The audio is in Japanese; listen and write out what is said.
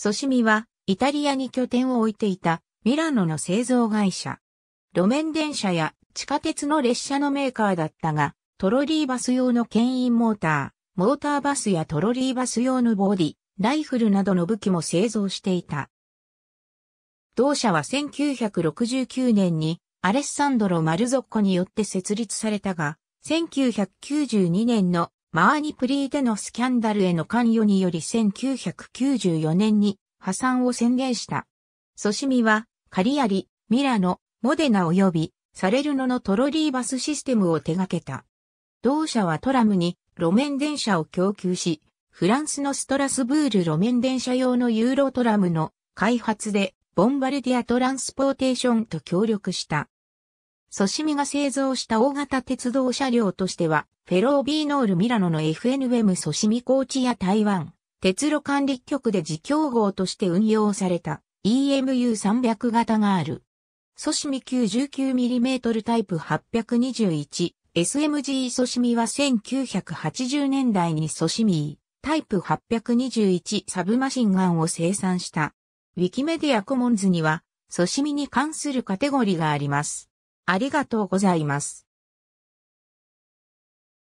ソシミは、イタリアに拠点を置いていた、ミラノの製造会社。路面電車や地下鉄の列車のメーカーだったが、トロリーバス用の牽引モーター、モーターバスやトロリーバス用のボディ、ライフルなどの武器も製造していた。同社は1969年にアレッサンドロ・マルゾッコによって設立されたが、1992年のマーニプリーでのスキャンダルへの関与により1994年に破産を宣言した。ソシミは、カリアリ、ミラノ、モデナ及び、サレルノのトロリーバスシステムを手掛けた。同社はトラムに路面電車を供給し、フランスのストラスブール路面電車用のユーロトラムの開発で、ボンバルディアトランスポーテーションと協力した。ソシミが製造した大型鉄道車両としては、フェロービーノールミラノの f n m ソシミ高チや台湾、鉄路管理局で自競合として運用された EMU300 型がある。ソシミ 99mm タイプ821、SMG ソシミは1980年代にソシミタイプ821サブマシンガンを生産した。ウィキメディアコモンズには、ソシミに関するカテゴリーがあります。ありがとうございます。